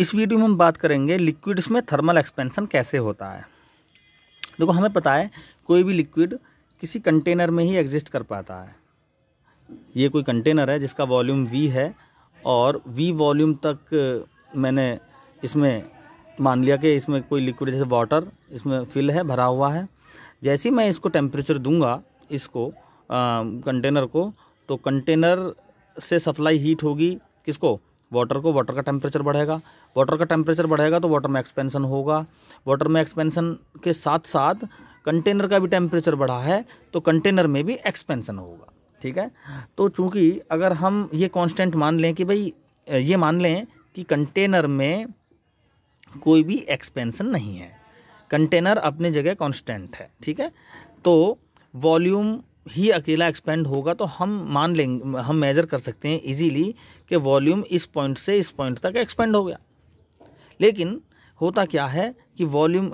इस वीडियो में हम बात करेंगे लिक्विड्स में थर्मल एक्सपेंशन कैसे होता है देखो हमें पता है कोई भी लिक्विड किसी कंटेनर में ही एग्जिस्ट कर पाता है ये कोई कंटेनर है जिसका वॉल्यूम वी है और वी वॉल्यूम तक मैंने इसमें मान लिया कि इसमें कोई लिक्विड जैसे वाटर इसमें फिल है भरा हुआ है जैसे ही मैं इसको टेम्परेचर दूंगा इसको कंटेनर को तो कंटेनर से सप्लाई हीट होगी किसको वाटर को वाटर का टेम्परेचर बढ़ेगा वाटर का टेम्परेचर बढ़ेगा तो वाटर में एक्सपेंसन होगा वाटर में एक्सपेंसन के साथ साथ कंटेनर का भी टेम्परेचर बढ़ा है तो कंटेनर में भी एक्सपेंसन होगा ठीक है तो चूंकि अगर हम ये कांस्टेंट मान लें कि भाई ये मान लें कि कंटेनर में कोई भी एक्सपेंसन नहीं है कंटेनर अपनी जगह कांस्टेंट है ठीक है तो वॉल्यूम ही अकेला एक्सपेंड होगा तो हम मान लेंगे हम मेज़र कर सकते हैं इजीली कि वॉल्यूम इस पॉइंट से इस पॉइंट तक एक्सपेंड हो गया लेकिन होता क्या है कि वॉल्यूम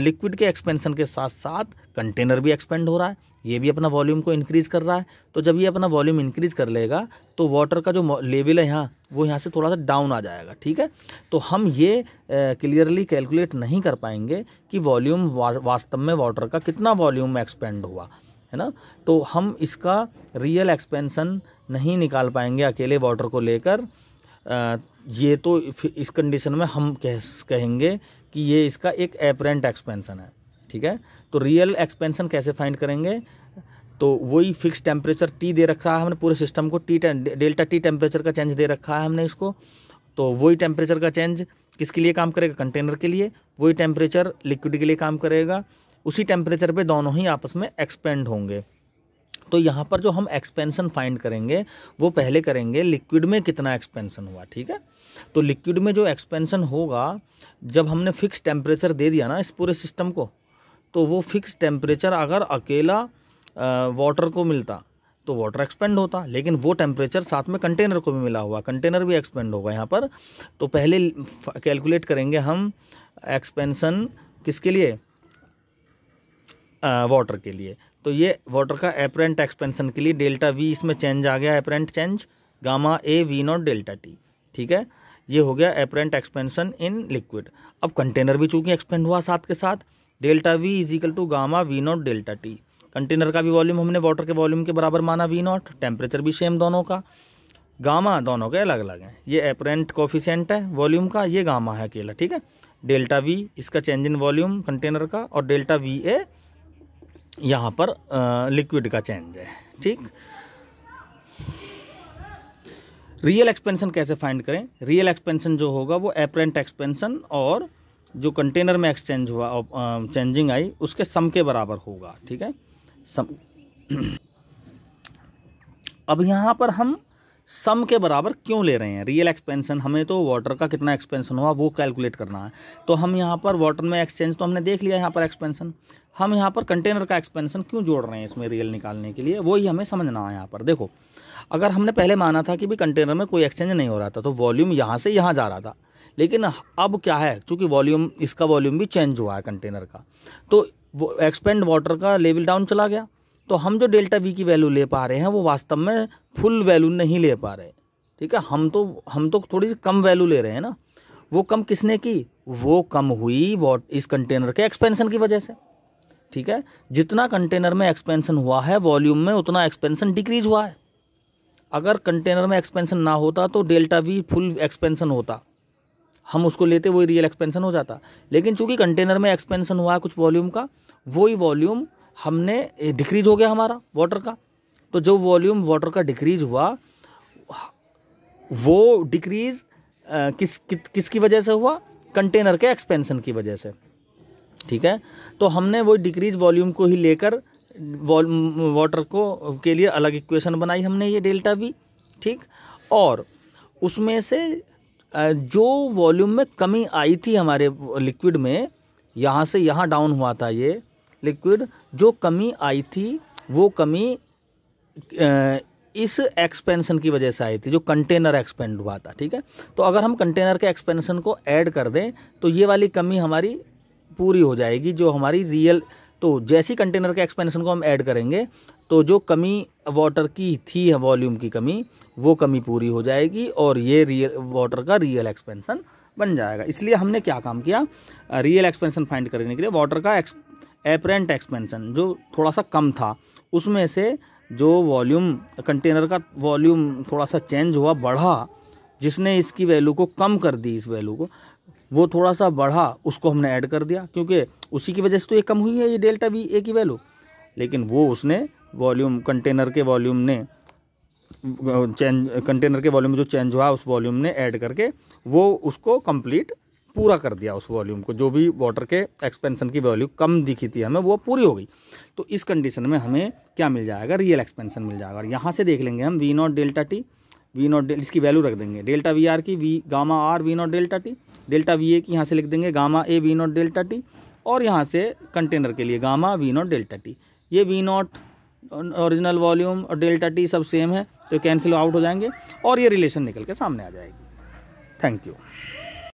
लिक्विड के एक्सपेंशन के साथ साथ कंटेनर भी एक्सपेंड हो रहा है ये भी अपना वॉल्यूम को इंक्रीज़ कर रहा है तो जब ये अपना वॉल्यूम इंक्रीज़ कर लेगा तो वाटर का जो लेवल है यहाँ वो यहाँ से थोड़ा सा डाउन आ जाएगा ठीक है तो हम ये क्लियरली कैलकुलेट नहीं कर पाएंगे कि वॉल्यूम वा, वास्तव में वाटर का कितना वॉल्यूम एक्सपेंड हुआ है ना तो हम इसका रियल एक्सपेंसन नहीं निकाल पाएंगे अकेले वाटर को लेकर ये तो इस कंडीशन में हम कह कहेंगे कि ये इसका एक एपरेंट एक्सपेंसन है ठीक है तो रियल एक्सपेंसन कैसे फाइंड करेंगे तो वही फिक्स टेम्परेचर टी दे रखा है हमने पूरे सिस्टम को टी डेल्टा टी टेम्परेचर का चेंज दे रखा है हमने इसको तो वही टेम्परेचर का चेंज किसके लिए काम करेगा कंटेनर के लिए वही टेम्परेचर लिक्विड के लिए काम करेगा उसी टेम्परेचर पे दोनों ही आपस में एक्सपेंड होंगे तो यहाँ पर जो हम एक्सपेंसन फाइंड करेंगे वो पहले करेंगे लिक्विड में कितना एक्सपेंसन हुआ ठीक है तो लिक्विड में जो एक्सपेंसन होगा जब हमने फिक्स टेम्परेचर दे दिया ना इस पूरे सिस्टम को तो वो फिक्स टेम्परेचर अगर अकेला वाटर को मिलता तो वाटर एक्सपेंड होता लेकिन वो टेम्परेचर साथ में कंटेनर को भी मिला हुआ कंटेनर भी एक्सपेंड होगा यहाँ पर तो पहले कैलकुलेट करेंगे हम एक्सपेंसन किसके लिए वाटर के लिए तो ये वाटर का एपरेंट एक्सपेंसन के लिए डेल्टा वी इसमें चेंज आ गया apparent change gamma A V not delta T ठीक है ये हो गया एपरेंट एक्सपेंसन इन लिक्विड अब कंटेनर भी चूंकि एक्सपेंड हुआ साथ के साथ delta V is equal to gamma V not delta T container का भी वॉल्यूम हमने वाटर के वॉल्यूम के बराबर माना वी नॉट टेम्परेचर भी सेम दोनों का गामा दोनों के अलग अलग हैं ये एपरेंट कोफिशेंट है वॉल्यूम का ये गामा है अकेला ठीक है डेल्टा वी इसका चेंज इन वॉल्यूम कंटेनर का और डेल्टा वी ए यहाँ पर लिक्विड का चेंज है ठीक रियल एक्सपेंशन कैसे फाइंड करें रियल एक्सपेंशन जो होगा वो एपरेंट एक्सपेंशन और जो कंटेनर में एक्सचेंज हुआ चेंजिंग आई उसके सम के बराबर होगा ठीक है सम अब यहाँ पर हम सम के बराबर क्यों ले रहे हैं रियल एक्सपेंशन हमें तो वाटर का कितना एक्सपेंशन हुआ वो कैलकुलेट करना है तो हम यहाँ पर वाटर में एक्सचेंज तो हमने देख लिया यहाँ पर एक्सपेंशन हम यहाँ पर कंटेनर का एक्सपेंशन क्यों जोड़ रहे हैं इसमें रियल निकालने के लिए वही हमें समझना है यहाँ पर देखो अगर हमने पहले माना था कि भी कंटेनर में कोई एक्सचेंज नहीं हो रहा था तो वॉल्यूम यहाँ से यहाँ जा रहा था लेकिन अब क्या है क्योंकि वॉल्यूम इसका वॉल्यूम भी चेंज हुआ है कंटेनर का तो एक्सपेंड वाटर का लेवल डाउन चला गया तो हम जो डेल्टा वी की वैल्यू ले पा रहे हैं वो वास्तव में फुल वैल्यू नहीं ले पा रहे ठीक है हम तो हम तो थोड़ी सी कम वैल्यू ले रहे हैं ना वो कम किसने की वो कम हुई वॉट इस कंटेनर के एक्सपेंशन की वजह से ठीक है जितना कंटेनर में एक्सपेंशन हुआ है वॉल्यूम में उतना एक्सपेंशन डिक्रीज हुआ है अगर कंटेनर में एक्सपेंशन ना होता तो डेल्टा वी फुल एक्सपेंशन होता हम उसको लेते वही रियल एक्सपेंशन हो जाता लेकिन चूंकि कंटेनर में एक्सपेंशन हुआ है कुछ वॉल्यूम का वही वॉल्यूम हमने डिक्रीज हो गया हमारा वाटर का तो जो वॉल्यूम वाटर का डिक्रीज हुआ वो डिक्रीज किस कि, किसकी वजह से हुआ कंटेनर के एक्सपेंशन की वजह से ठीक है तो हमने वो डिक्रीज वॉल्यूम को ही लेकर वाटर को के लिए अलग इक्वेशन बनाई हमने ये डेल्टा भी ठीक और उसमें से जो वॉल्यूम में कमी आई थी हमारे लिक्विड में यहाँ से यहाँ डाउन हुआ था ये लिक्विड जो कमी आई थी वो कमी इस एक्सपेंशन की वजह से आई थी जो कंटेनर एक्सपेंड हुआ था ठीक है तो अगर हम कंटेनर के एक्सपेंशन को ऐड कर दें तो ये वाली कमी हमारी पूरी हो जाएगी जो हमारी रियल तो जैसी कंटेनर के एक्सपेंशन को हम ऐड करेंगे तो जो कमी वाटर की थी वॉल्यूम की कमी वो कमी पूरी हो जाएगी और ये रियल वाटर का रियल एक्सपेंशन बन जाएगा इसलिए हमने क्या काम किया रियल एक्सपेंशन फाइंड करने के लिए वाटर का एक्स एपरेंट एक्सपेंशन जो थोड़ा सा कम था उसमें से जो वॉल्यूम कंटेनर का वॉल्यूम थोड़ा सा चेंज हुआ बढ़ा जिसने इसकी वैल्यू को कम कर दी इस वैल्यू को वो थोड़ा सा बढ़ा उसको हमने ऐड कर दिया क्योंकि उसी की वजह से तो ये कम हुई है ये डेल्टा वी ए की वैल्यू लेकिन वो उसने वॉल्यूम कंटेनर के वॉल्यूम ने चेंज कंटेनर के वॉल्यूम में जो चेंज हुआ उस वॉल्यूम ने ऐड करके वो उसको कंप्लीट पूरा कर दिया उस वॉल्यूम को जो भी वाटर के एक्सपेंसन की वैल्यू कम दिखी थी हमें वो पूरी हो गई तो इस कंडीशन में हमें क्या मिल जाएगा रियल एक्सपेंसन मिल जाएगा और यहाँ से देख लेंगे हम V not delta T V nought इसकी वैल्यू रख देंगे डेल्टा वी आर की V gamma R V not delta T delta V A की यहाँ से लिख देंगे gamma A V not delta T और यहाँ से कंटेनर के लिए gamma V not delta T ये वी नॉट ओरिजिनल वॉल्यूम और डेल्टा टी सब सेम है तो कैंसिल आउट हो जाएंगे और ये रिलेशन निकल के सामने आ जाएगी थैंक यू